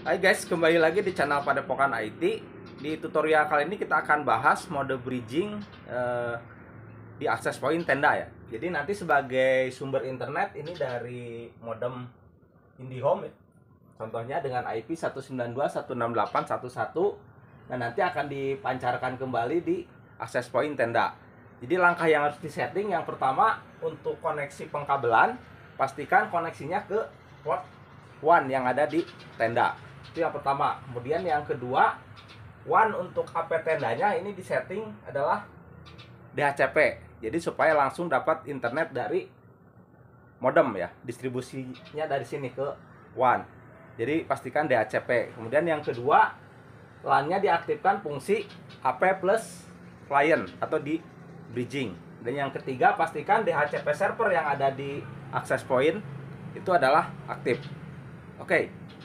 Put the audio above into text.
Hai guys, kembali lagi di channel Padepokan IT. Di tutorial kali ini kita akan bahas mode bridging eh, di akses point tenda ya. Jadi nanti sebagai sumber internet ini dari modem IndiHome ya. Contohnya dengan IP 192.168.11 dan nanti akan dipancarkan kembali di akses point tenda. Jadi langkah yang harus disetting yang pertama untuk koneksi pengkabelan pastikan koneksinya ke port one yang ada di tenda itu yang pertama kemudian yang kedua one untuk AP tendanya ini disetting adalah DHCP jadi supaya langsung dapat internet dari modem ya distribusinya dari sini ke one jadi pastikan DHCP kemudian yang kedua lan diaktifkan fungsi AP plus client atau di bridging dan yang ketiga pastikan DHCP server yang ada di access point itu adalah aktif oke okay.